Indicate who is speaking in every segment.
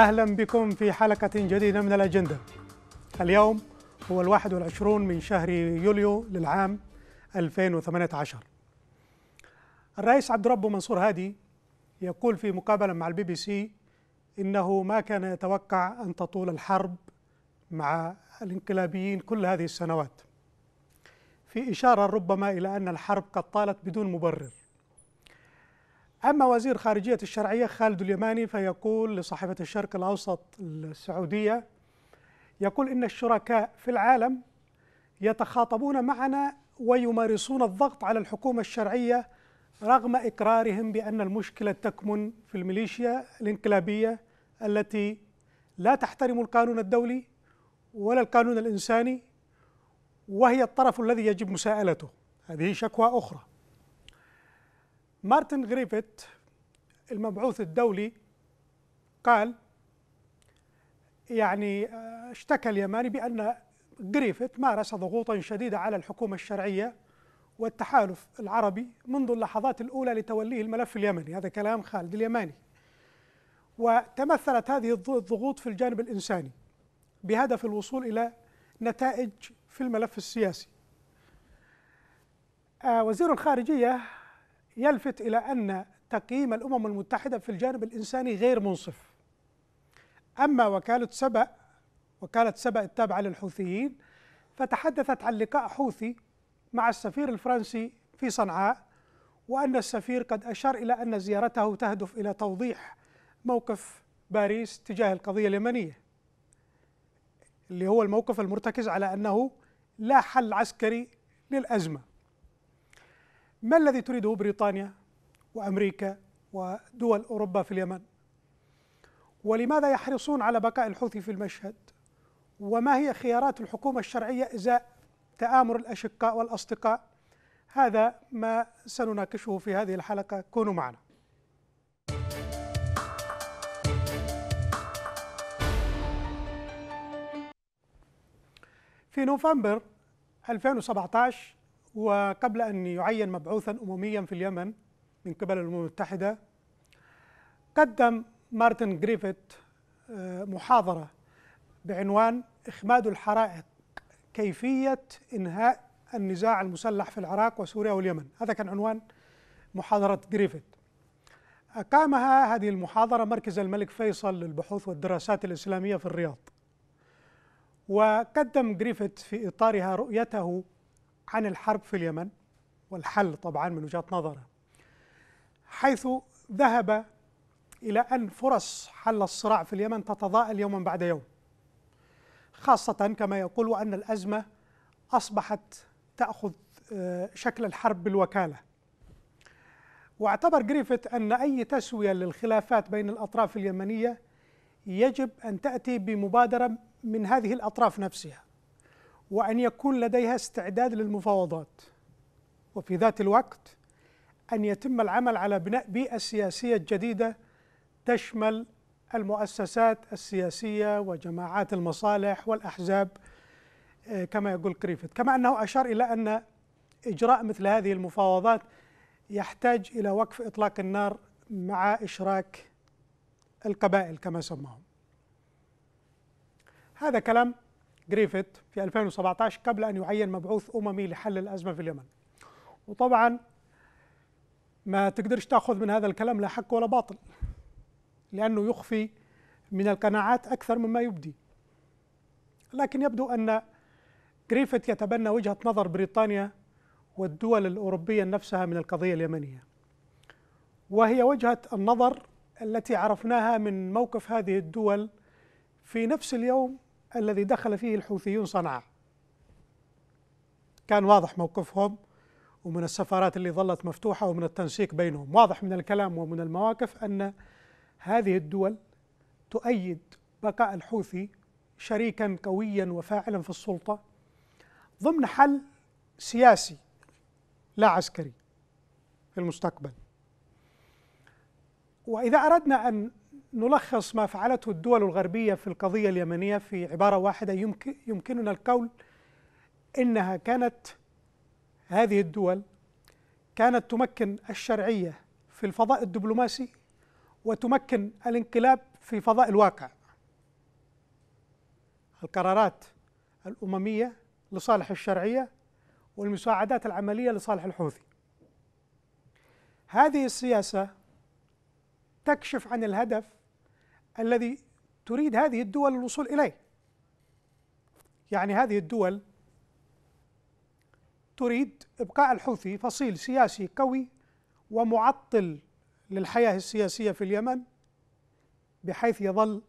Speaker 1: أهلا بكم في حلقة جديدة من الأجندة اليوم هو الواحد والعشرون من شهر يوليو للعام 2018 الرئيس عبد ربه منصور هادي يقول في مقابلة مع البي بي سي إنه ما كان يتوقع أن تطول الحرب مع الانقلابيين كل هذه السنوات في إشارة ربما إلى أن الحرب قد طالت بدون مبرر أما وزير خارجية الشرعية خالد اليماني فيقول لصحيفة الشرق الأوسط السعودية يقول إن الشركاء في العالم يتخاطبون معنا ويمارسون الضغط على الحكومة الشرعية رغم إقرارهم بأن المشكلة تكمن في الميليشيا الانقلابية التي لا تحترم القانون الدولي ولا القانون الإنساني وهي الطرف الذي يجب مساءلته هذه شكوى أخرى مارتن غريفيت المبعوث الدولي قال يعني آه، اشتكى اليماني بأن غريفيت مارس ضغوطا شديدة على الحكومة الشرعية والتحالف العربي منذ اللحظات الأولى لتوليه الملف اليمني هذا كلام خالد اليماني وتمثلت هذه الضغوط في الجانب الإنساني بهدف الوصول إلى نتائج في الملف السياسي آه، وزير الخارجية يلفت إلى أن تقييم الأمم المتحدة في الجانب الإنساني غير منصف أما وكالة سبأ وكالة سبأ التابعة للحوثيين فتحدثت عن لقاء حوثي مع السفير الفرنسي في صنعاء وأن السفير قد أشار إلى أن زيارته تهدف إلى توضيح موقف باريس تجاه القضية اليمنية اللي هو الموقف المرتكز على أنه لا حل عسكري للأزمة ما الذي تريده بريطانيا وأمريكا ودول أوروبا في اليمن ولماذا يحرصون على بقاء الحوثي في المشهد وما هي خيارات الحكومة الشرعية إزاء تآمر الأشقاء والأصدقاء هذا ما سنناقشه في هذه الحلقة كونوا معنا في نوفمبر 2017 وقبل أن يعين مبعوثا أمميا في اليمن من قبل الأمم المتحدة قدم مارتن جريفيت آه، محاضرة بعنوان إخماد الحرائق كيفية إنهاء النزاع المسلح في العراق وسوريا واليمن هذا كان عنوان محاضرة جريفيت أقامها هذه المحاضرة مركز الملك فيصل للبحوث والدراسات الإسلامية في الرياض وقدم جريفيت في إطارها رؤيته عن الحرب في اليمن والحل طبعا من وجهة نظره حيث ذهب إلى أن فرص حل الصراع في اليمن تتضاءل يوما بعد يوم خاصة كما يقول وأن الأزمة أصبحت تأخذ آه، شكل الحرب بالوكالة واعتبر جريفيث أن أي تسوية للخلافات بين الأطراف اليمنية يجب أن تأتي بمبادرة من هذه الأطراف نفسها وأن يكون لديها استعداد للمفاوضات وفي ذات الوقت أن يتم العمل على بناء بيئة سياسية جديدة تشمل المؤسسات السياسية وجماعات المصالح والأحزاب آه، كما يقول كريفت كما أنه أشار إلى أن إجراء مثل هذه المفاوضات يحتاج إلى وقف إطلاق النار مع إشراك القبائل كما سماهم هذا كلام جريفيث في 2017 قبل أن يعين مبعوث أممي لحل الأزمة في اليمن وطبعا ما تقدرش تأخذ من هذا الكلام لا حق ولا باطل لأنه يخفي من القناعات أكثر مما يبدي لكن يبدو أن جريفيث يتبنى وجهة نظر بريطانيا والدول الأوروبية نفسها من القضية اليمنية وهي وجهة النظر التي عرفناها من موقف هذه الدول في نفس اليوم الذي دخل فيه الحوثيون صنعاء كان واضح موقفهم ومن السفارات اللي ظلت مفتوحة ومن التنسيق بينهم واضح من الكلام ومن المواقف أن هذه الدول تؤيد بقاء الحوثي شريكا قويا وفاعلا في السلطة ضمن حل سياسي لا عسكري في المستقبل وإذا أردنا أن نلخص ما فعلته الدول الغربية في القضية اليمنية في عبارة واحدة يمكن يمكننا القول إنها كانت هذه الدول كانت تمكن الشرعية في الفضاء الدبلوماسي وتمكن الانقلاب في فضاء الواقع القرارات الأممية لصالح الشرعية والمساعدات العملية لصالح الحوثي هذه السياسة تكشف عن الهدف الذي تريد هذه الدول الوصول اليه يعني هذه الدول تريد ابقاء الحوثي فصيل سياسي قوي ومعطل للحياه السياسيه في اليمن بحيث يظل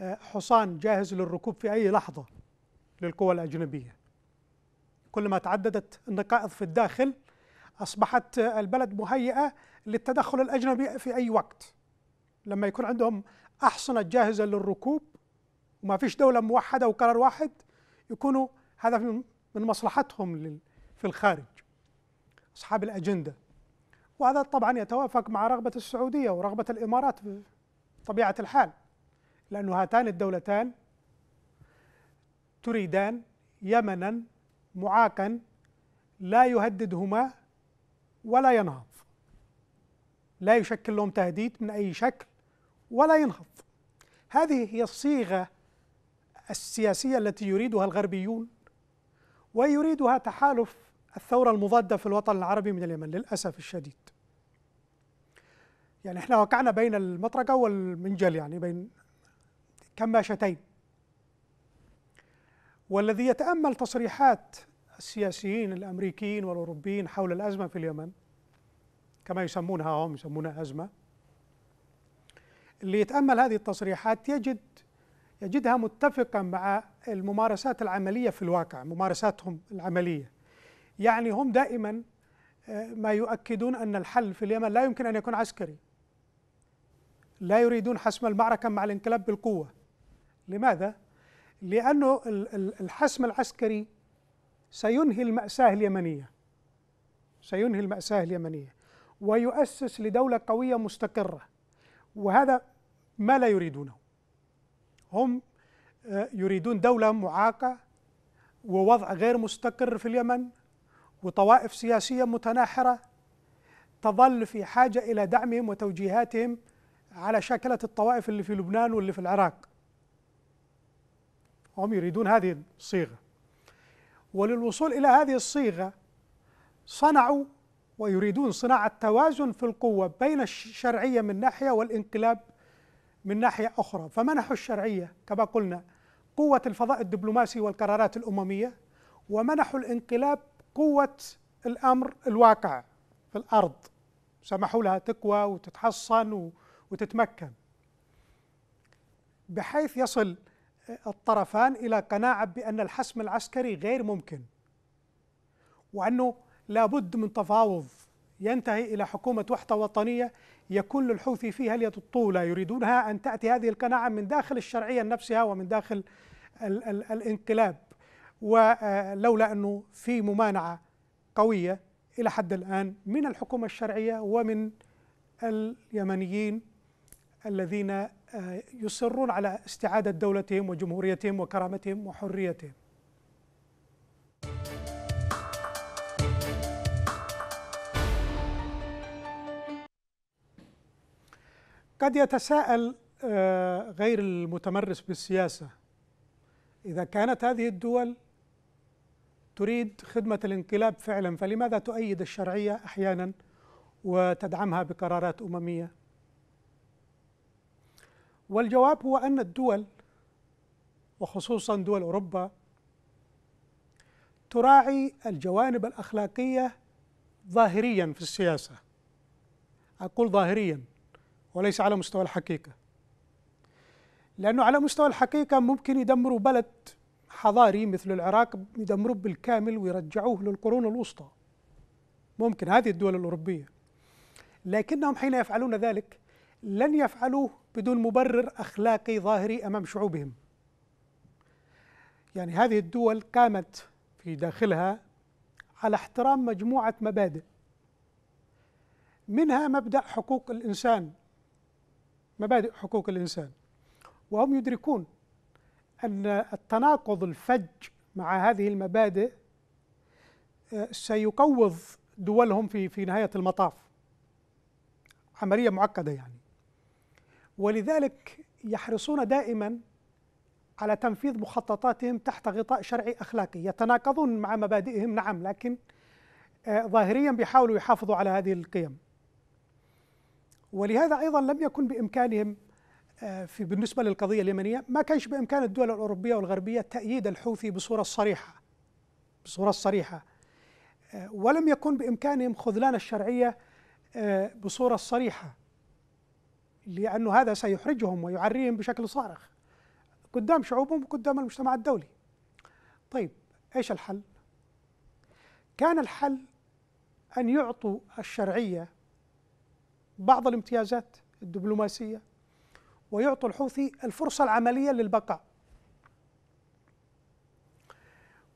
Speaker 1: آه، حصان جاهز للركوب في اي لحظه للقوى الاجنبيه كلما تعددت النقائض في الداخل اصبحت آه، البلد مهيئه للتدخل الاجنبي في اي وقت لما يكون عندهم أحصنة جاهزة للركوب وما فيش دولة موحدة وقرار واحد يكونوا هذا من مصلحتهم في الخارج أصحاب الأجندة وهذا طبعا يتوافق مع رغبة السعودية ورغبة الإمارات بطبيعة الحال لأن هاتان الدولتان تريدان يمنا معاقا لا يهددهما ولا ينهض لا يشكل لهم تهديد من أي شكل ولا ينهض هذه هي الصيغة السياسية التي يريدها الغربيون ويريدها تحالف الثورة المضادة في الوطن العربي من اليمن للأسف الشديد يعني احنا وقعنا بين المطرقة والمنجل يعني بين كماشتين والذي يتأمل تصريحات السياسيين الأمريكيين والأوروبيين حول الأزمة في اليمن كما يسمونها هم يسمونها أزمة اللي يتامل هذه التصريحات يجد يجدها متفقه مع الممارسات العمليه في الواقع ممارساتهم العمليه يعني هم دائما آه، ما يؤكدون ان الحل في اليمن لا يمكن ان يكون عسكري لا يريدون حسم المعركه مع الانقلاب بالقوه لماذا لانه الحسم العسكري سينهي الماساه اليمنيه سينهي الماساه اليمنيه ويؤسس لدوله قويه مستقره وهذا ما لا يريدونه هم آه، يريدون دولة معاقة ووضع غير مستقر في اليمن وطوائف سياسية متناحرة تظل في حاجة إلى دعمهم وتوجيهاتهم على شاكلة الطوائف اللي في لبنان واللي في العراق هم يريدون هذه الصيغة وللوصول إلى هذه الصيغة صنعوا ويريدون صناعة توازن في القوة بين الشرعية من ناحية والانقلاب من ناحية أخرى فمنح الشرعية كما قلنا قوة الفضاء الدبلوماسي والقرارات الأممية ومنحوا الانقلاب قوة الأمر الواقع في الأرض سمحوا لها تقوى وتتحصن وتتمكن بحيث يصل الطرفان إلى قناعة بأن الحسم العسكري غير ممكن وأنه لابد من تفاوض ينتهي إلى حكومة وحدة وطنية يكون للحوثي فيها اليد الطولة يريدونها أن تأتي هذه القناعة من داخل الشرعية نفسها ومن داخل ال ال الانقلاب ولولا أنه في ممانعة قوية إلى حد الآن من الحكومة الشرعية ومن اليمنيين الذين آه، يصرون على استعادة دولتهم وجمهوريتهم وكرامتهم وحريتهم قد يتساءل آه، غير المتمرس بالسياسة إذا كانت هذه الدول تريد خدمة الانقلاب فعلا فلماذا تؤيد الشرعية أحيانا وتدعمها بقرارات أممية والجواب هو أن الدول وخصوصا دول أوروبا تراعي الجوانب الأخلاقية ظاهريا في السياسة أقول ظاهريا وليس على مستوى الحقيقة لأنه على مستوى الحقيقة ممكن يدمروا بلد حضاري مثل العراق يدمروه بالكامل ويرجعوه للقرون الوسطى ممكن هذه الدول الأوروبية لكنهم حين يفعلون ذلك لن يفعلوه بدون مبرر أخلاقي ظاهري أمام شعوبهم يعني هذه الدول قامت في داخلها على احترام مجموعة مبادئ منها مبدأ حقوق الإنسان مبادئ حقوق الإنسان وهم يدركون أن التناقض الفج مع هذه المبادئ آه، سيقوض دولهم في في نهاية المطاف عملية معقدة يعني ولذلك يحرصون دائما على تنفيذ مخططاتهم تحت غطاء شرعي أخلاقي يتناقضون مع مبادئهم نعم لكن آه، ظاهريا بيحاولوا يحافظوا على هذه القيم ولهذا أيضا لم يكن بإمكانهم آه، في بالنسبة للقضية اليمنية ما كانش بإمكان الدول الأوروبية والغربية تأييد الحوثي بصورة صريحة بصورة صريحة آه، ولم يكن بإمكانهم خذلان الشرعية آه، بصورة صريحة لانه هذا سيحرجهم ويعريهم بشكل صارخ قدام شعوبهم وقدام المجتمع الدولي طيب إيش الحل؟ كان الحل أن يعطوا الشرعية بعض الامتيازات الدبلوماسية ويعطوا الحوثي الفرصة العملية للبقاء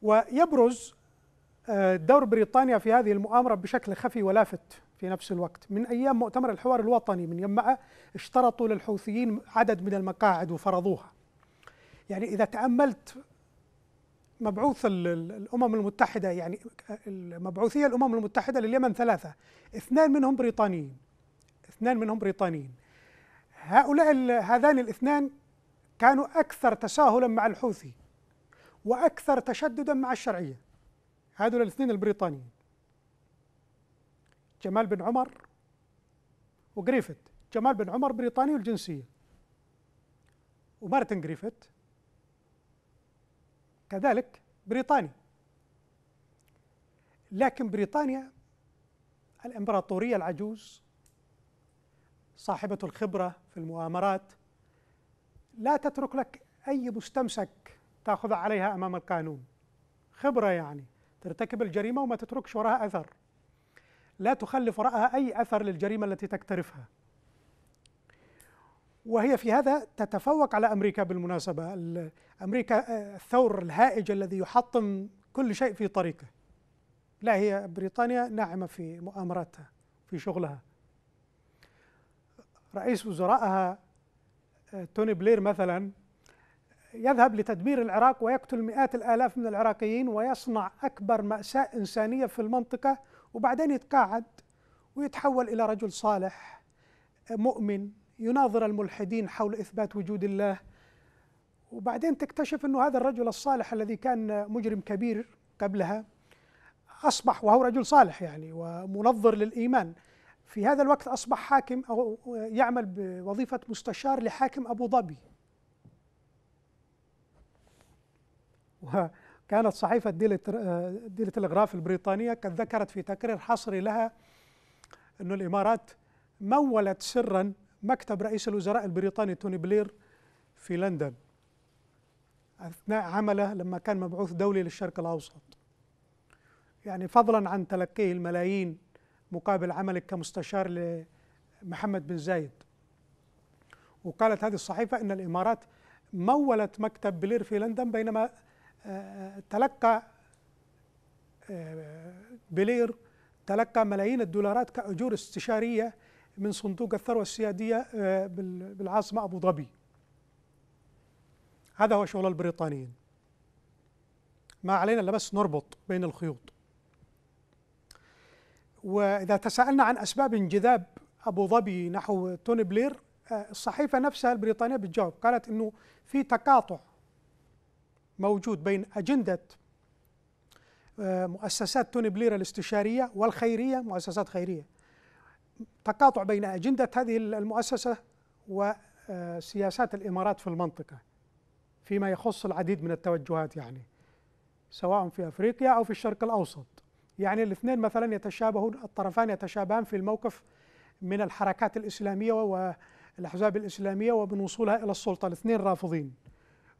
Speaker 1: ويبرز آه، دور بريطانيا في هذه المؤامرة بشكل خفي ولافت في نفس الوقت من أيام مؤتمر الحوار الوطني من يمعة اشترطوا للحوثيين عدد من المقاعد وفرضوها يعني إذا تأملت مبعوث الأمم المتحدة يعني مبعوثية الأمم المتحدة لليمن ثلاثة اثنان منهم بريطانيين اثنان منهم بريطانيين هؤلاء هذان الاثنان كانوا أكثر تساهلا مع الحوثي وأكثر تشددا مع الشرعية هذول الاثنين البريطانيين جمال بن عمر وجريفيث جمال بن عمر بريطاني الجنسية ومارتن جريفيث كذلك بريطاني لكن بريطانيا الإمبراطورية العجوز صاحبة الخبرة في المؤامرات لا تترك لك أي مستمسك تأخذ عليها أمام القانون خبرة يعني ترتكب الجريمة وما تتركش وراها أثر لا تخلف وراءها أي أثر للجريمة التي تقترفها وهي في هذا تتفوق على أمريكا بالمناسبة أمريكا آه، الثور الهائج الذي يحطم كل شيء في طريقه لا هي بريطانيا ناعمة في مؤامراتها في شغلها رئيس وزرائها آه، توني بلير مثلا يذهب لتدمير العراق ويقتل مئات الآلاف من العراقيين ويصنع أكبر مأساة إنسانية في المنطقة وبعدين يتقاعد ويتحول إلى رجل صالح آه، مؤمن يناظر الملحدين حول إثبات وجود الله وبعدين تكتشف أنه هذا الرجل الصالح الذي كان مجرم كبير قبلها أصبح وهو رجل صالح يعني ومنظر للإيمان في هذا الوقت أصبح حاكم أو يعمل بوظيفة مستشار لحاكم أبو ظبي وكانت صحيفة ديلي تلغراف البريطانية قد ذكرت في تقرير حصري لها أن الإمارات مولت سرا مكتب رئيس الوزراء البريطاني توني بلير في لندن أثناء عمله لما كان مبعوث دولي للشرق الأوسط يعني فضلا عن تلقيه الملايين مقابل عملك كمستشار لمحمد بن زايد وقالت هذه الصحيفة أن الإمارات مولت مكتب بلير في لندن بينما آه، تلقى آه، بلير تلقى ملايين الدولارات كأجور استشارية من صندوق الثروة السيادية آه، بالعاصمة أبو ظبي هذا هو شغل البريطانيين ما علينا إلا بس نربط بين الخيوط وإذا تساءلنا عن أسباب انجذاب أبو ظبي نحو توني بلير آه، الصحيفة نفسها البريطانية بتجاوب قالت أنه في تقاطع موجود بين أجندة آه، مؤسسات توني بلير الاستشارية والخيرية مؤسسات خيرية تقاطع بين أجندة هذه المؤسسة وسياسات آه، الإمارات في المنطقة فيما يخص العديد من التوجهات يعني سواء في أفريقيا أو في الشرق الأوسط يعني الاثنين مثلا يتشابهون الطرفان يتشابهان في الموقف من الحركات الإسلامية والأحزاب الإسلامية ومن وصولها إلى السلطة الاثنين رافضين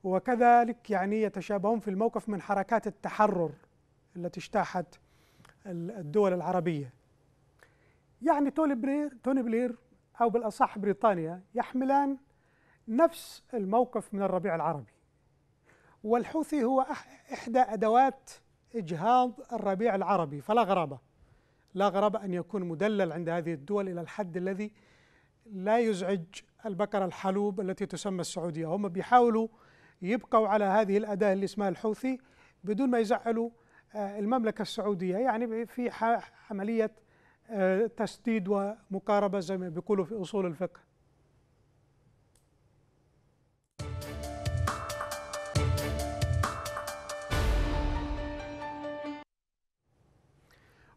Speaker 1: وكذلك يعني يتشابهون في الموقف من حركات التحرر التي اجتاحت الدول العربية يعني توني بلير, توني بلير أو بالأصح بريطانيا يحملان نفس الموقف من الربيع العربي والحوثي هو إحدى أدوات إجهاض الربيع العربي فلا غرابة لا غرابة أن يكون مدلل عند هذه الدول إلى الحد الذي لا يزعج البقرة الحلوب التي تسمى السعودية هم بيحاولوا يبقوا على هذه الأداة اللي اسمها الحوثي بدون ما يزعلوا آه، المملكة السعودية يعني في عملية آه، تسديد ومقاربة زي ما بيقولوا في أصول الفقه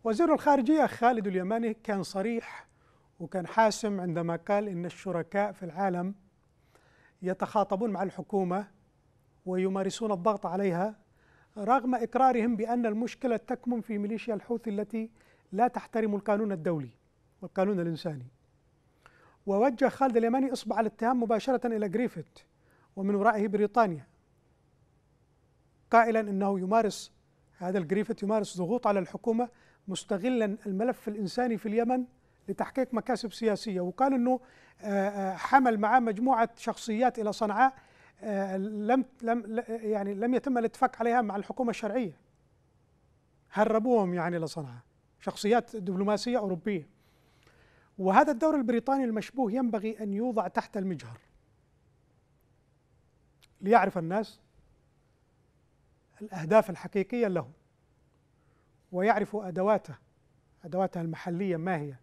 Speaker 1: وزير الخارجية خالد اليماني كان صريح وكان حاسم عندما قال إن الشركاء في العالم يتخاطبون مع الحكومة ويمارسون الضغط عليها رغم إقرارهم بأن المشكلة تكمن في ميليشيا الحوثي التي لا تحترم القانون الدولي والقانون الإنساني ووجه خالد اليماني إصبع الاتهام مباشرة إلى جريفيث ومن ورائه بريطانيا قائلا أنه يمارس هذا الجريفيث يمارس ضغوط على الحكومة مستغلا الملف الإنساني في اليمن لتحقيق مكاسب سياسية وقال أنه آه، آه، حمل معاه مجموعة شخصيات إلى صنعاء آه، لم لم يعني لم يتم الاتفاق عليها مع الحكومة الشرعية هربوهم يعني إلى صنعاء شخصيات دبلوماسية أوروبية وهذا الدور البريطاني المشبوه ينبغي أن يوضع تحت المجهر ليعرف الناس الأهداف الحقيقية له ويعرف أدواته أدواتها المحلية ما هي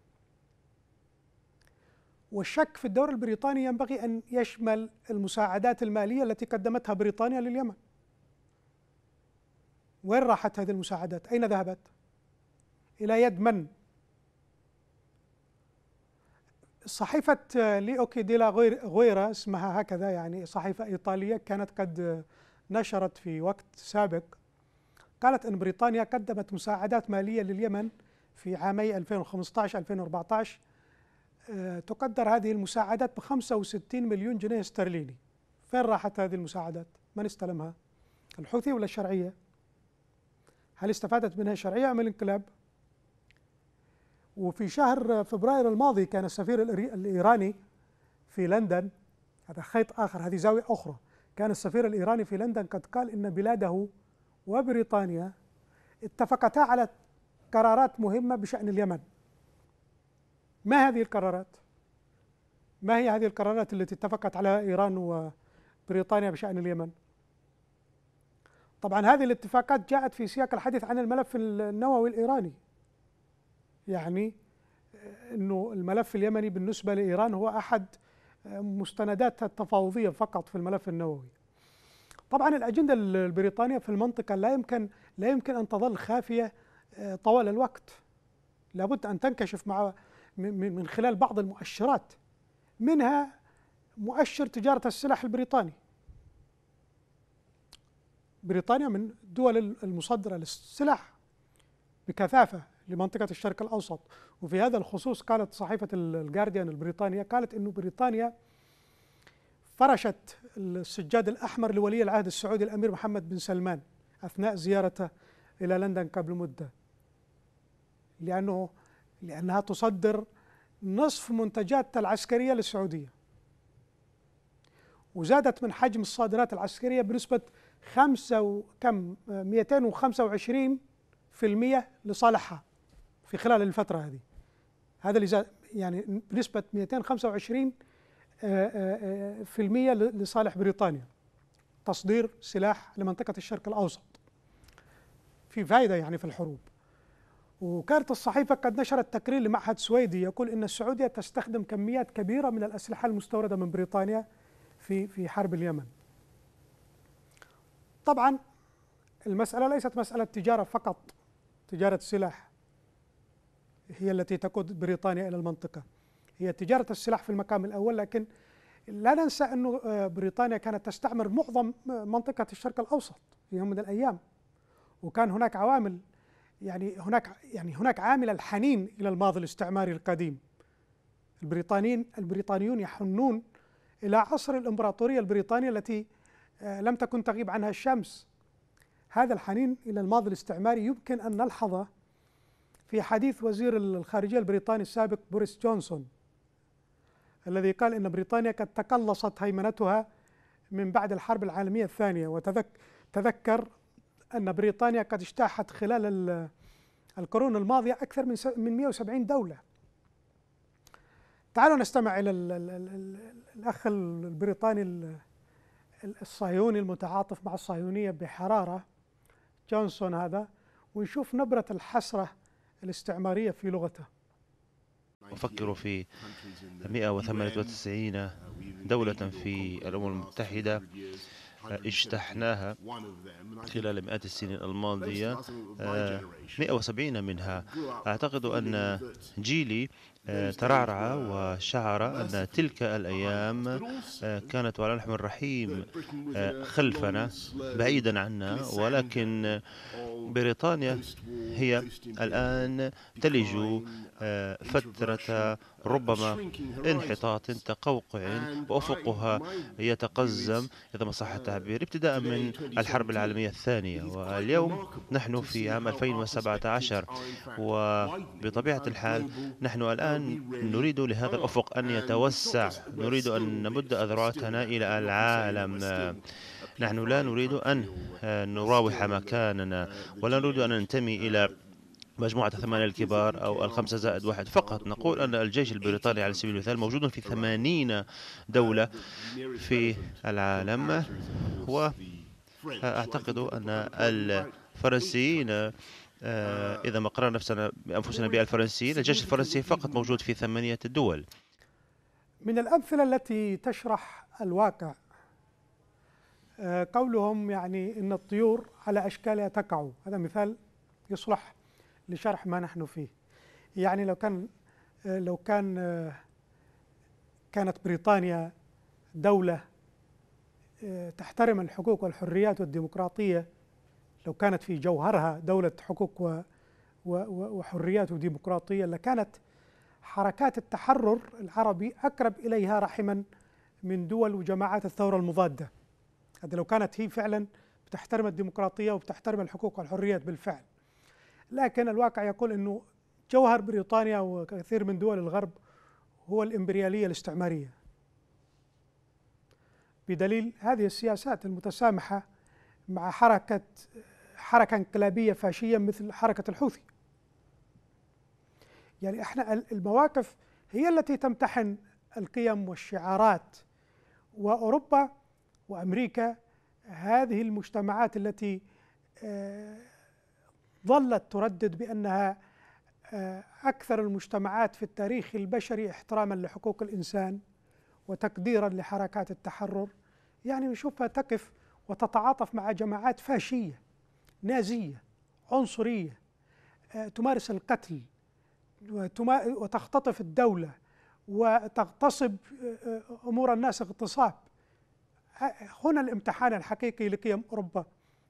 Speaker 1: والشك في الدور البريطاني ينبغي أن يشمل المساعدات المالية التي قدمتها بريطانيا لليمن وين راحت هذه المساعدات؟ أين ذهبت؟ إلى يد من؟ صحيفة آه، لي أوكي ديلا غويرا اسمها هكذا يعني صحيفة إيطالية كانت قد آه، نشرت في وقت سابق قالت أن بريطانيا قدمت مساعدات مالية لليمن في عامي 2015-2014 آه، تقدر هذه المساعدات ب 65 مليون جنيه استرليني فين راحت هذه المساعدات؟ من استلمها؟ الحوثي ولا الشرعية؟ هل استفادت منها الشرعية أم الانقلاب؟ وفي شهر فبراير الماضي كان السفير الإيراني في لندن هذا خيط آخر هذه زاوية أخرى كان السفير الإيراني في لندن قد قال إن بلاده وبريطانيا اتفقتا على قرارات مهمة بشأن اليمن ما هذه القرارات؟ ما هي هذه القرارات التي اتفقت على إيران وبريطانيا بشأن اليمن؟ طبعا هذه الاتفاقات جاءت في سياق الحديث عن الملف النووي الإيراني يعني آه، أنه الملف اليمني بالنسبة لإيران هو أحد آه، مستنداتها التفاوضية فقط في الملف النووي طبعا الاجنده البريطانيه في المنطقه لا يمكن لا يمكن ان تظل خافيه آه، طوال الوقت لابد ان تنكشف مع من خلال بعض المؤشرات منها مؤشر تجاره السلاح البريطاني بريطانيا من الدول المصدره للسلاح بكثافه لمنطقه الشرق الاوسط وفي هذا الخصوص قالت صحيفه الجارديان البريطانيه قالت انه بريطانيا فرشت السجاد الأحمر لولي العهد السعودي الأمير محمد بن سلمان أثناء زيارته إلى لندن قبل مدة لأنه لأنها تصدر نصف منتجاتها العسكرية للسعودية وزادت من حجم الصادرات العسكرية بنسبة خمسة وكم 225 في المية لصالحها في خلال الفترة هذه هذا اللي يعني بنسبة 225 آه، آه، آه، في المية لصالح بريطانيا تصدير سلاح لمنطقة الشرق الأوسط في فايدة يعني في الحروب وكانت الصحيفة قد نشرت تقرير لمعهد سويدي يقول أن السعودية تستخدم كميات كبيرة من الأسلحة المستوردة من بريطانيا في في حرب اليمن طبعا المسألة ليست مسألة تجارة فقط تجارة سلاح هي التي تقود بريطانيا إلى المنطقة هي تجارة السلاح في المقام الأول لكن لا ننسى أن آه، بريطانيا كانت تستعمر معظم آه، منطقة الشرق الأوسط في يوم من الأيام وكان هناك عوامل يعني هناك يعني هناك عامل الحنين إلى الماضي الاستعماري القديم البريطانيين البريطانيون يحنون إلى عصر الإمبراطورية البريطانية التي آه، لم تكن تغيب عنها الشمس هذا الحنين إلى الماضي الاستعماري يمكن أن نلحظه في حديث وزير الخارجية البريطاني السابق بوريس جونسون الذي قال إن بريطانيا قد تقلصت هيمنتها من بعد الحرب العالمية الثانية وتذكر أن بريطانيا قد اجتاحت خلال القرون الماضية أكثر من من 170 دولة تعالوا نستمع إلى الأخ البريطاني الصهيوني المتعاطف مع الصهيونية بحرارة جونسون هذا ونشوف نبرة الحسرة الاستعمارية في لغته
Speaker 2: أفكر في 198 دولة في الأمم المتحدة اجتحناها خلال مئات السنين الماضية 170 آه، منها أعتقد أن جيلي آه، ترعرع وشعر أن تلك الأيام آه، كانت على لحم الرحيم خلفنا بعيدا عنا ولكن بريطانيا هي الآن تلج آه، فترة ربما انحطاط تقوقع وأفقها يتقزم إذا ما صح التعبير ابتداء من الحرب العالمية الثانية واليوم نحن في عام 2017 وبطبيعة الحال نحن الآن نريد لهذا الأفق أن يتوسع نريد أن نمد أذرعتنا إلى العالم نحن لا نريد أن آه، نراوح مكاننا ولا نريد أن ننتمي إلى مجموعة الثمانية الكبار أو الخمسة زائد واحد فقط نقول أن الجيش البريطاني على سبيل المثال موجود في ثمانين دولة في العالم وأعتقد أن الفرنسيين آه، إذا ما قرأنا نفسنا أنفسنا بالفرنسيين الجيش الفرنسي فقط موجود في ثمانية دول
Speaker 1: من الأمثلة التي تشرح الواقع آه، قولهم يعني ان الطيور على اشكالها تقع هذا مثال يصلح لشرح ما نحن فيه يعني لو كان آه، لو كان آه، كانت بريطانيا دوله تحترم الحقوق والحريات والديمقراطيه لو كانت في جوهرها دوله حقوق وحريات وديمقراطيه لكانت حركات التحرر العربي اقرب اليها رحما من دول وجماعات الثوره المضاده هذا لو كانت هي فعلا بتحترم الديمقراطية وبتحترم الحقوق والحريات بالفعل لكن الواقع يقول أنه جوهر بريطانيا وكثير من دول الغرب هو الإمبريالية الاستعمارية بدليل هذه السياسات المتسامحة مع حركة حركة انقلابية فاشية مثل حركة الحوثي يعني احنا المواقف هي التي تمتحن القيم والشعارات واوروبا وأمريكا هذه المجتمعات التي آه، ظلت تردد بأنها آه، أكثر المجتمعات في التاريخ البشري احتراما لحقوق الإنسان وتقديرا لحركات التحرر يعني نشوفها تقف وتتعاطف مع جماعات فاشية نازية عنصرية آه، تمارس القتل وتختطف الدولة وتغتصب أمور الناس اغتصاب هنا الامتحان الحقيقي لقيم أوروبا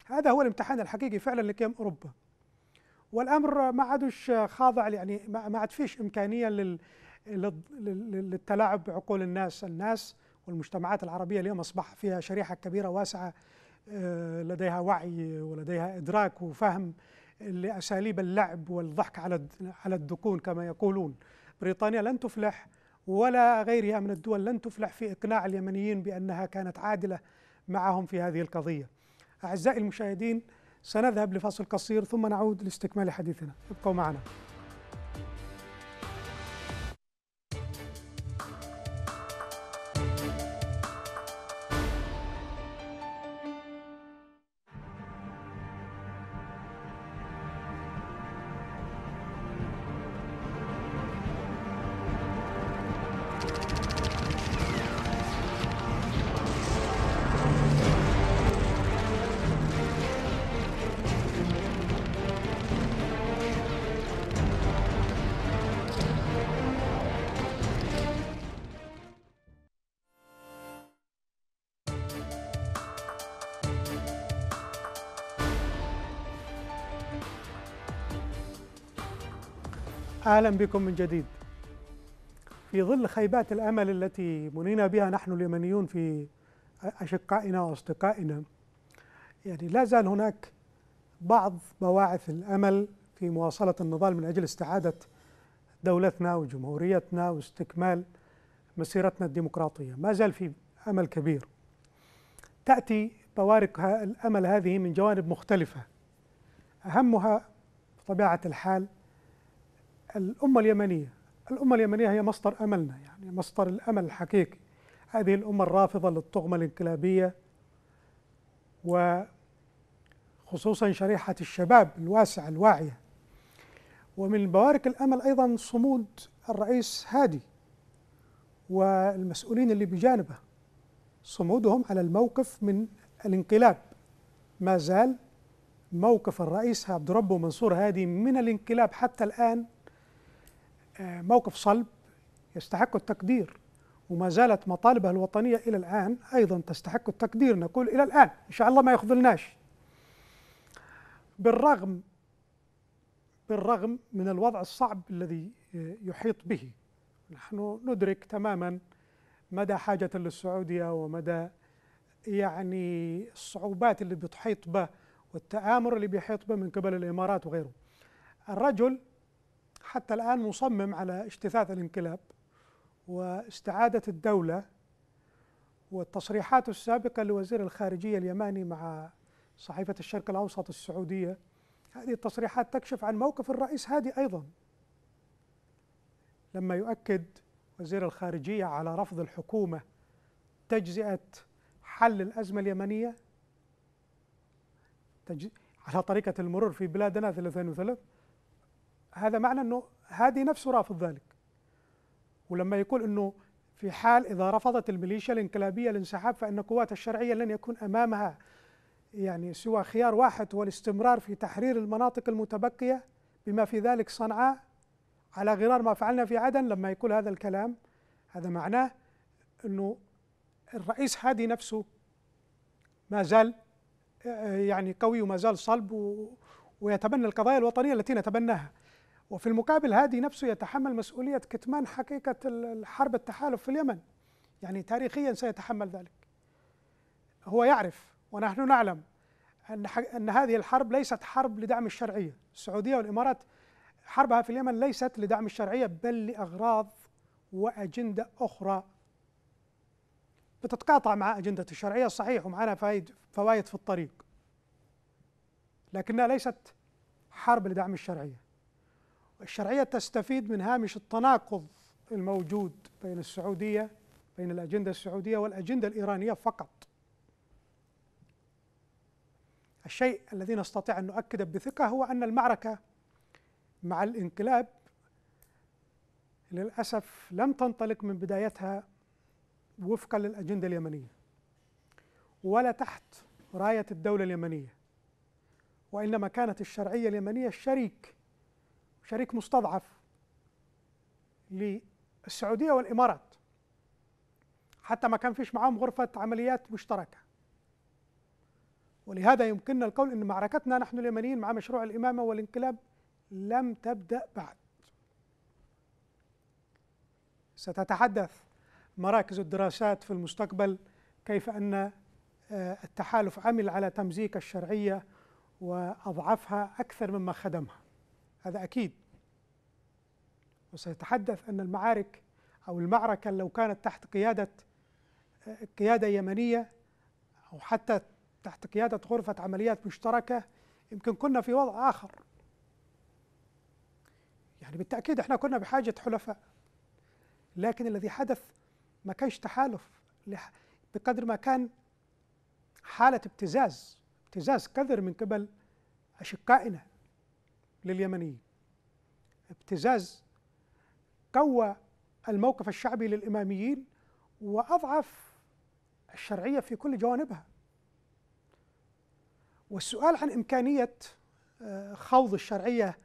Speaker 1: هذا هو الامتحان الحقيقي فعلا لقيم أوروبا والأمر ما عادش خاضع يعني ما عاد فيش إمكانية لل للتلاعب بعقول الناس الناس والمجتمعات العربية اليوم أصبح فيها شريحة كبيرة واسعة آه، لديها وعي ولديها إدراك وفهم لأساليب اللعب والضحك على على الدكون كما يقولون بريطانيا لن تفلح ولا غيرها من الدول لن تفلح في إقناع اليمنيين بأنها كانت عادلة معهم في هذه القضية أعزائي المشاهدين سنذهب لفصل قصير ثم نعود لاستكمال حديثنا ابقوا معنا أهلا بكم من جديد في ظل خيبات الأمل التي منينا بها نحن اليمنيون في أشقائنا وأصدقائنا يعني لا زال هناك بعض بواعث الأمل في مواصلة النضال من أجل استعادة دولتنا وجمهوريتنا واستكمال مسيرتنا الديمقراطية ما زال في أمل كبير تأتي بوارق الأمل هذه من جوانب مختلفة أهمها بطبيعة الحال الأمة اليمنية الأمة اليمنية هي مصدر أملنا يعني مصدر الأمل الحقيقي هذه الأمة الرافضة للطغمة الانقلابية وخصوصا شريحة الشباب الواسعة الواعية ومن بوارك الأمل أيضا صمود الرئيس هادي والمسؤولين اللي بجانبه صمودهم على الموقف من الانقلاب ما زال موقف الرئيس عبد ربه منصور هادي من الانقلاب حتى الآن موقف صلب يستحق التقدير وما زالت مطالبه الوطنية إلى الآن أيضا تستحق التقدير نقول إلى الآن إن شاء الله ما يخذلناش بالرغم بالرغم من الوضع الصعب الذي آه، يحيط به نحن ندرك تماما مدى حاجة للسعودية ومدى يعني الصعوبات اللي بتحيط به والتآمر اللي بيحيط به من قبل الإمارات وغيره الرجل حتى الآن مصمم على اجتثاث الانقلاب واستعادة الدولة والتصريحات السابقة لوزير الخارجية اليماني مع صحيفة الشرق الأوسط السعودية هذه التصريحات تكشف عن موقف الرئيس هادي أيضا لما يؤكد وزير الخارجية على رفض الحكومة تجزئة حل الأزمة اليمنية على طريقة المرور في بلادنا 2003 هذا معنى أنه هادي نفسه رافض ذلك ولما يقول أنه في حال إذا رفضت الميليشيا الانقلابية الانسحاب فإن قوات الشرعية لن يكون أمامها يعني سوى خيار واحد هو الاستمرار في تحرير المناطق المتبقية بما في ذلك صنعاء على غرار ما فعلنا في عدن لما يقول هذا الكلام هذا معناه أنه الرئيس هادي نفسه ما زال آه، يعني قوي وما زال صلب ويتبنى القضايا الوطنية التي نتبناها وفي المقابل هادي نفسه يتحمل مسؤولية كتمان حقيقة الحرب التحالف في اليمن يعني تاريخيا سيتحمل ذلك هو يعرف ونحن نعلم أن, أن هذه الحرب ليست حرب لدعم الشرعية السعودية والإمارات حربها في اليمن ليست لدعم الشرعية بل لأغراض وأجندة أخرى بتتقاطع مع أجندة الشرعية صحيح ومعنا فايد فوايد في الطريق لكنها ليست حرب لدعم الشرعيه الشرعية تستفيد من هامش التناقض الموجود بين السعودية بين الأجندة السعودية والأجندة الإيرانية فقط الشيء الذي نستطيع أن نؤكده بثقة هو أن المعركة مع الانقلاب للأسف لم تنطلق من بدايتها وفقا للأجندة اليمنية ولا تحت راية الدولة اليمنية وإنما كانت الشرعية اليمنية الشريك شريك مستضعف للسعوديه والامارات حتى ما كان فيش معاهم غرفه عمليات مشتركه ولهذا يمكننا القول ان معركتنا نحن اليمنيين مع مشروع الامامه والانقلاب لم تبدا بعد ستتحدث مراكز الدراسات في المستقبل كيف ان آه، التحالف عمل على تمزيق الشرعيه واضعفها اكثر مما خدمها هذا أكيد وسيتحدث أن المعارك أو المعركة لو كانت تحت قيادة قيادة يمنية أو حتى تحت قيادة غرفة عمليات مشتركة يمكن كنا في وضع آخر يعني بالتأكيد احنا كنا بحاجة حلفاء لكن الذي حدث ما كانش تحالف بقدر ما كان حالة ابتزاز ابتزاز كثر من قبل أشقائنا لليمنيين ابتزاز قوى الموقف الشعبي للإماميين وأضعف الشرعية في كل جوانبها والسؤال عن إمكانية آه، خوض الشرعية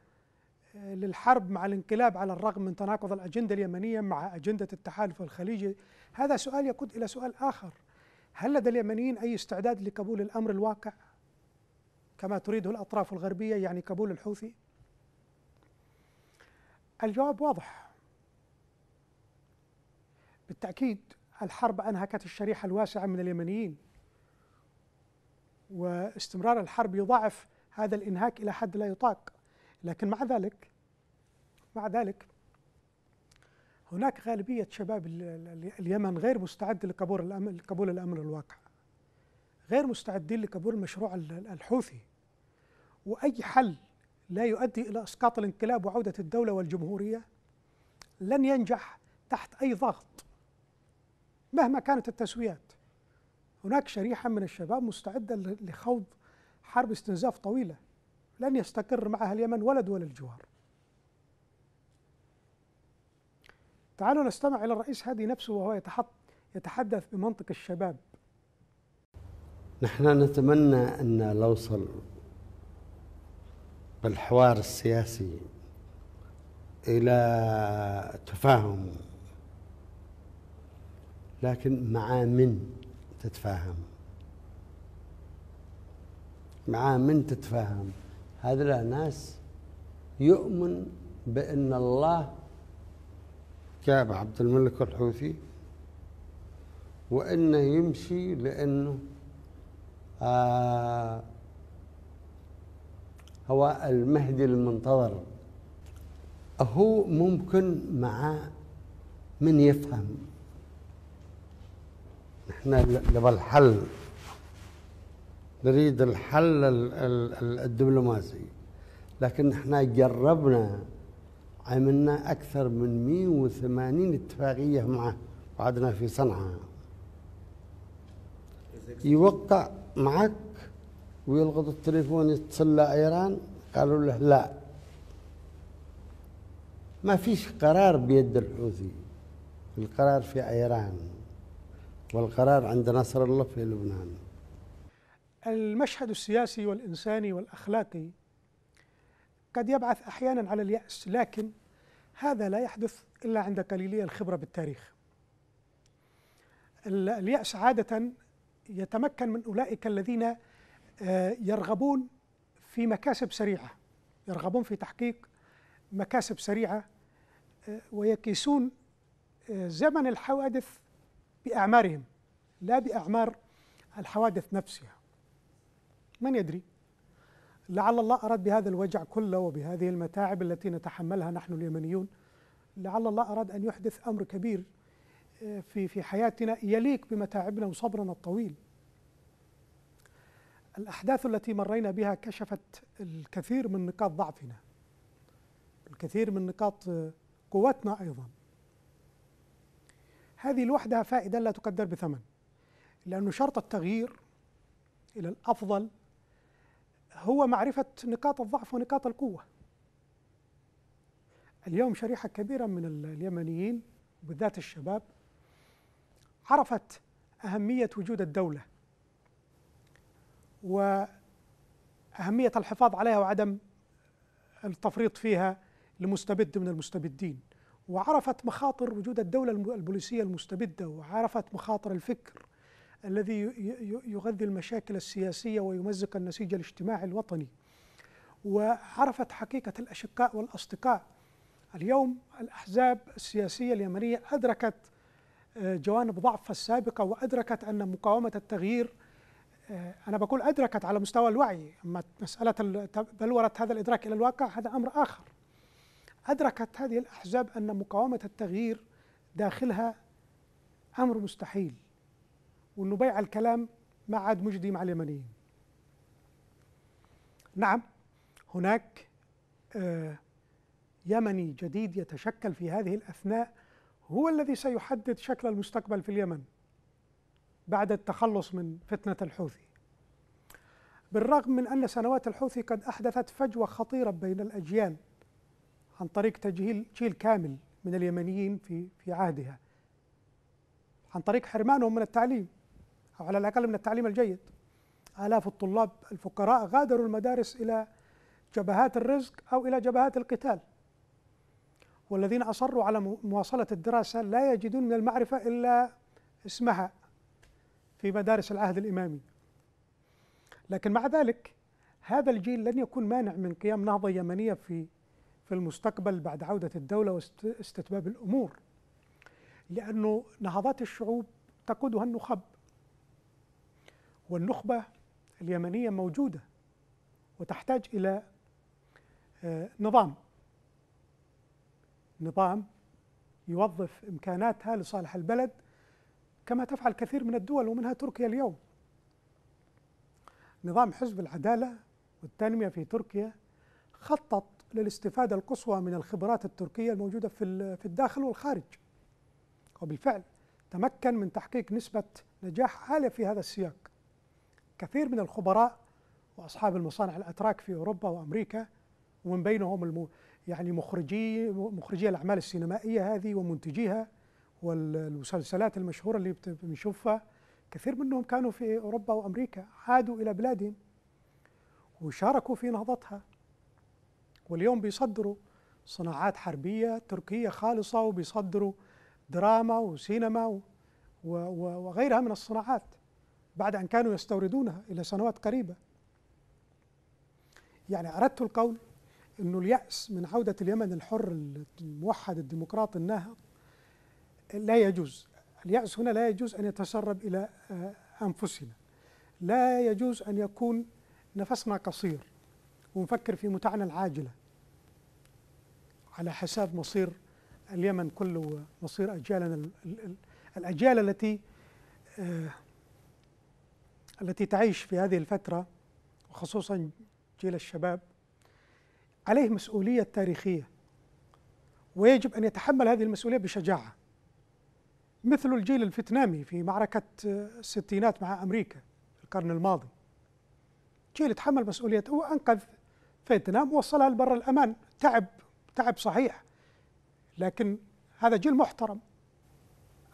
Speaker 1: آه، للحرب مع الانقلاب على الرغم من تناقض الأجندة اليمنية مع أجندة التحالف الخليجي هذا سؤال يقود إلى سؤال آخر هل لدى اليمنيين أي استعداد لقبول الأمر الواقع كما تريده الأطراف الغربية يعني قبول الحوثي الجواب واضح بالتأكيد الحرب أنهكت الشريحة الواسعة من اليمنيين واستمرار الحرب يضاعف هذا الإنهاك إلى حد لا يطاق لكن مع ذلك مع ذلك هناك غالبية شباب اليمن غير مستعد لقبول الأمر لقبول الأمن الواقع غير مستعدين لقبول المشروع الحوثي وأي حل لا يؤدي إلى إسقاط الانقلاب وعودة الدولة والجمهورية لن ينجح تحت أي ضغط مهما كانت التسويات هناك شريحة من الشباب مستعدة لخوض حرب استنزاف طويلة لن يستقر معها اليمن ولا دول الجوار تعالوا نستمع إلى الرئيس هادي نفسه وهو يتحدث بمنطق الشباب
Speaker 3: نحن نتمنى أن نوصل بالحوار السياسي إلى تفاهم لكن مع من تتفاهم مع من تتفاهم هذا ناس يؤمن بأن الله جاب عبد الملك الحوثي وأنه يمشي لأنه آه هو المهدي المنتظر هو ممكن مع من يفهم نحن نبغى الحل نريد الحل الدبلوماسي لكن احنا جربنا عملنا أكثر من 180 اتفاقية معه وعدنا في صنعاء يوقع معك ويلقط التليفون يتصل إيران قالوا له لا ما فيش قرار بيد الحوثي القرار في إيران والقرار عند نصر الله في لبنان
Speaker 1: المشهد السياسي والإنساني والأخلاقي قد يبعث أحيانا على اليأس لكن هذا لا يحدث إلا عند قليلي الخبرة بالتاريخ اليأس عادة يتمكن من أولئك الذين آه، يرغبون في مكاسب سريعه يرغبون في تحقيق مكاسب سريعه آه، ويكيسون آه، زمن الحوادث باعمارهم لا باعمار الحوادث نفسها من يدري لعل الله اراد بهذا الوجع كله وبهذه المتاعب التي نتحملها نحن اليمنيون لعل الله اراد ان يحدث امر كبير في في حياتنا يليق بمتاعبنا وصبرنا الطويل الأحداث التي مرينا بها كشفت الكثير من نقاط ضعفنا الكثير من نقاط قوتنا أيضا هذه لوحدها فائدة لا تقدر بثمن لأنه شرط التغيير إلى الأفضل هو معرفة نقاط الضعف ونقاط القوة اليوم شريحة كبيرة من اليمنيين وبالذات الشباب عرفت أهمية وجود الدولة وأهمية الحفاظ عليها وعدم التفريط فيها لمستبد من المستبدين وعرفت مخاطر وجود الدولة البوليسية المستبدة وعرفت مخاطر الفكر الذي يغذي المشاكل السياسية ويمزق النسيج الاجتماعي الوطني وعرفت حقيقة الأشقاء والأصدقاء اليوم الأحزاب السياسية اليمنية أدركت آه، جوانب ضعفها السابقة وأدركت أن مقاومة التغيير آه، أنا بقول أدركت على مستوى الوعي أما مسألة بلورة هذا الإدراك إلى الواقع هذا أمر آخر أدركت هذه الأحزاب أن مقاومة التغيير داخلها أمر مستحيل وأنه بيع الكلام ما عاد مجدي مع اليمنيين نعم هناك آه، يمني جديد يتشكل في هذه الأثناء هو الذي سيحدد شكل المستقبل في اليمن بعد التخلص من فتنة الحوثي بالرغم من أن سنوات الحوثي قد أحدثت فجوة خطيرة بين الأجيال عن طريق تجهيل جيل كامل من اليمنيين في في عهدها عن طريق حرمانهم من التعليم أو على الأقل من التعليم الجيد آلاف الطلاب الفقراء غادروا المدارس إلى جبهات الرزق أو إلى جبهات القتال والذين أصروا على مواصلة الدراسة لا يجدون من المعرفة إلا اسمها في مدارس العهد الإمامي لكن مع ذلك هذا الجيل لن يكون مانع من قيام نهضة يمنية في في المستقبل بعد عودة الدولة واستتباب الأمور لأنه نهضات الشعوب تقودها النخب والنخبة اليمنية موجودة وتحتاج إلى آه، نظام نظام يوظف إمكاناتها لصالح البلد كما تفعل كثير من الدول ومنها تركيا اليوم نظام حزب العدالة والتنمية في تركيا خطط للاستفادة القصوى من الخبرات التركية الموجودة في في الداخل والخارج وبالفعل تمكن من تحقيق نسبة نجاح عالية في هذا السياق كثير من الخبراء وأصحاب المصانع الأتراك في أوروبا وأمريكا ومن بينهم يعني مخرجي مخرجي الأعمال السينمائية هذه ومنتجيها والمسلسلات المشهوره اللي بنشوفها كثير منهم كانوا في اوروبا وامريكا عادوا الى بلادهم وشاركوا في نهضتها واليوم بيصدروا صناعات حربيه تركيه خالصه وبيصدروا دراما وسينما وغيرها من الصناعات بعد ان كانوا يستوردونها الى سنوات قريبه يعني اردت القول انه الياس من عوده اليمن الحر الموحد الديمقراطي النهض لا يجوز اليأس هنا لا يجوز أن يتسرب إلى آه، أنفسنا لا يجوز أن يكون نفسنا قصير ونفكر في متعنا العاجلة على حساب مصير اليمن كله ومصير أجيالنا الأجيال التي آه، التي تعيش في هذه الفترة وخصوصا جيل الشباب عليه مسؤولية تاريخية ويجب أن يتحمل هذه المسؤولية بشجاعة مثل الجيل الفيتنامي في معركة آه، الستينات مع أمريكا في القرن الماضي جيل تحمل مسؤوليته وأنقذ فيتنام ووصلها لبر الأمان تعب تعب صحيح لكن هذا جيل محترم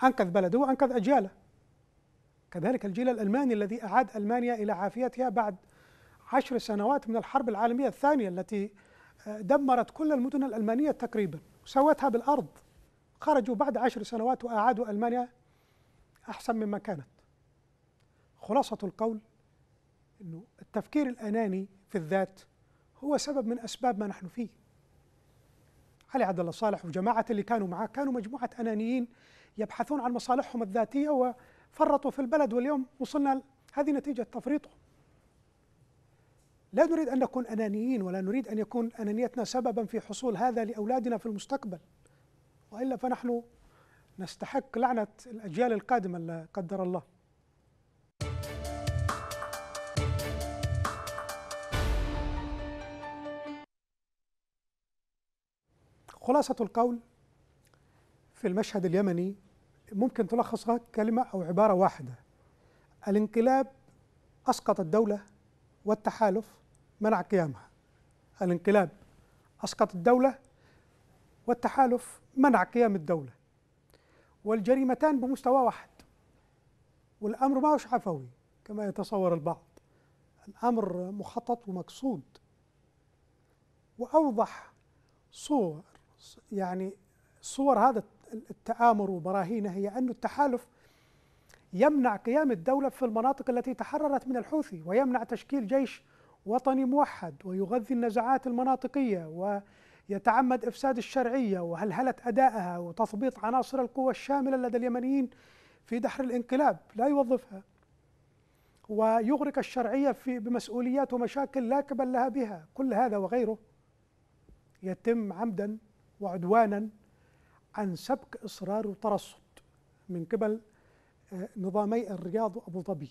Speaker 1: أنقذ بلده وأنقذ أجياله كذلك الجيل الألماني الذي أعاد ألمانيا إلى عافيتها بعد عشر سنوات من الحرب العالمية الثانية التي آه، دمرت كل المدن الألمانية تقريبا وسوتها بالأرض خرجوا بعد عشر سنوات وأعادوا ألمانيا أحسن مما كانت خلاصة القول أنه التفكير الأناني في الذات هو سبب من أسباب ما نحن فيه علي عبد الله صالح وجماعة اللي كانوا معاه كانوا مجموعة أنانيين يبحثون عن مصالحهم الذاتية وفرطوا في البلد واليوم وصلنا هذه نتيجة تفريطهم لا نريد أن نكون أنانيين ولا نريد أن يكون أنانيتنا سببا في حصول هذا لأولادنا في المستقبل والا فنحن نستحق لعنه الاجيال القادمه لا قدر الله خلاصه القول في المشهد اليمني ممكن تلخصها كلمه او عباره واحده الانقلاب اسقط الدوله والتحالف منع قيامها الانقلاب اسقط الدوله والتحالف منع قيام الدولة والجريمتان بمستوى واحد والأمر ما هوش عفوي كما يتصور البعض الأمر مخطط ومقصود وأوضح صور يعني صور هذا التآمر وبراهينه هي أن التحالف يمنع قيام الدولة في المناطق التي تحررت من الحوثي ويمنع تشكيل جيش وطني موحد ويغذي النزاعات المناطقية و يتعمد إفساد الشرعية وهلهلة أدائها وتثبيط عناصر القوى الشاملة لدى اليمنيين في دحر الانقلاب لا يوظفها ويغرق الشرعية في بمسؤوليات ومشاكل لا قبل لها بها كل هذا وغيره يتم عمدا وعدوانا عن سبك إصرار وترصد من قبل آه، نظامي الرياض وأبو ظبي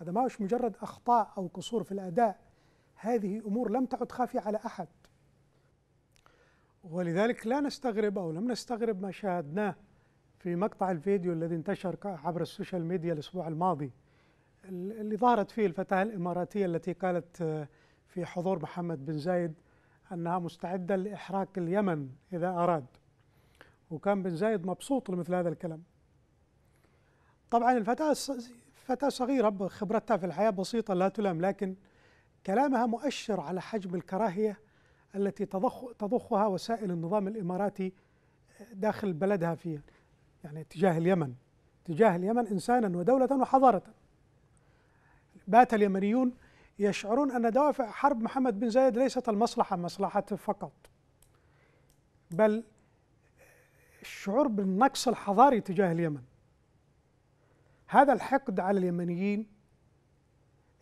Speaker 1: هذا ما هوش مجرد أخطاء أو قصور في الأداء هذه أمور لم تعد خافية على أحد ولذلك لا نستغرب أو لم نستغرب ما شاهدناه في مقطع الفيديو الذي انتشر عبر السوشيال ميديا الأسبوع الماضي اللي ظهرت فيه الفتاة الإماراتية التي قالت آه، في حضور محمد بن زايد أنها مستعدة لإحراق اليمن إذا أراد وكان بن زايد مبسوط لمثل هذا الكلام طبعا الفتاة فتاة صغيرة خبرتها في الحياة بسيطة لا تلام لكن كلامها مؤشر على حجم الكراهية التي تضخ تضخها وسائل النظام الاماراتي داخل بلدها فيها يعني اتجاه اليمن اتجاه اليمن انسانا ودوله وحضاره بات اليمنيون يشعرون ان دوافع حرب محمد بن زايد ليست المصلحه مصلحته فقط بل الشعور بالنقص الحضاري تجاه اليمن هذا الحقد على اليمنيين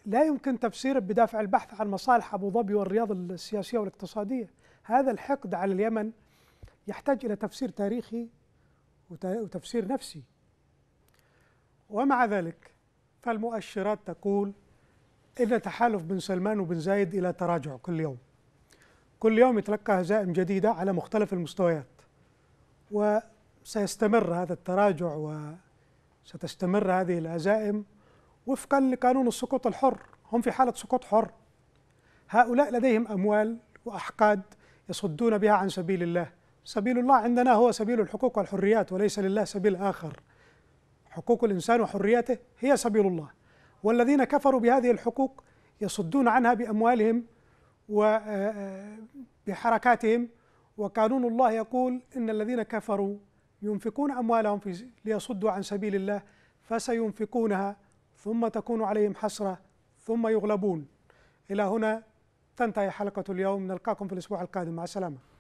Speaker 1: لا يمكن تفسيره بدافع البحث عن مصالح أبو ظبي والرياض السياسية والاقتصادية هذا الحقد على اليمن يحتاج إلى تفسير تاريخي وتفسير نفسي ومع ذلك فالمؤشرات تقول إن تحالف بن سلمان وبن زايد إلى تراجع كل يوم كل يوم يتلقى هزائم جديدة على مختلف المستويات وسيستمر هذا التراجع وستستمر هذه الهزائم وفقا لقانون السقوط الحر هم في حالة سقوط حر هؤلاء لديهم أموال وأحقاد يصدون بها عن سبيل الله سبيل الله عندنا هو سبيل الحقوق والحريات وليس لله سبيل آخر حقوق الإنسان وحرياته هي سبيل الله والذين كفروا بهذه الحقوق يصدون عنها بأموالهم وبحركاتهم آه، آه، وقانون الله يقول إن الذين كفروا ينفقون أموالهم ليصدوا عن سبيل الله فسينفقونها ثم تكون عليهم حسرة ثم يغلبون إلى هنا تنتهي حلقة اليوم نلقاكم في الأسبوع القادم مع السلامة